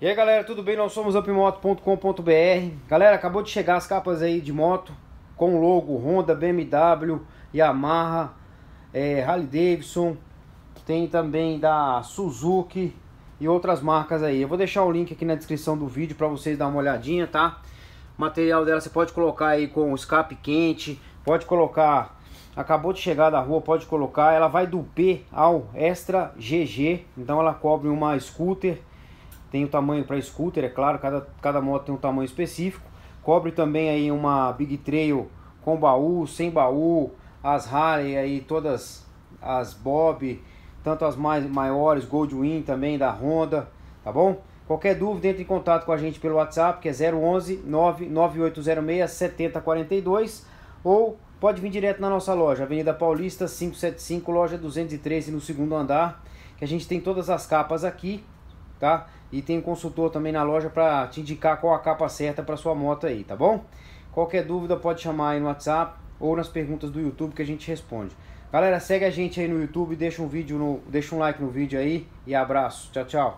E aí galera, tudo bem? Nós somos upmoto.com.br Galera, acabou de chegar as capas aí de moto Com logo Honda, BMW, Yamaha, é, Harley Davidson Tem também da Suzuki e outras marcas aí Eu vou deixar o link aqui na descrição do vídeo para vocês dar uma olhadinha, tá? O material dela você pode colocar aí com escape quente Pode colocar acabou de chegar da rua, pode colocar. Ela vai do P ao Extra GG, então ela cobre uma scooter tem o tamanho para scooter, é claro, cada, cada moto tem um tamanho específico. Cobre também aí uma Big Trail com baú, sem baú, as Harley aí todas as Bob, tanto as mais maiores, Goldwing também da Honda, tá bom? Qualquer dúvida, entre em contato com a gente pelo WhatsApp, que é 011 99806 7042 ou pode vir direto na nossa loja, Avenida Paulista 575, loja 213 no segundo andar, que a gente tem todas as capas aqui tá? E tem um consultor também na loja para te indicar qual a capa certa para sua moto aí, tá bom? Qualquer dúvida pode chamar aí no WhatsApp ou nas perguntas do YouTube que a gente responde. Galera, segue a gente aí no YouTube, deixa um vídeo no, deixa um like no vídeo aí e abraço. Tchau, tchau.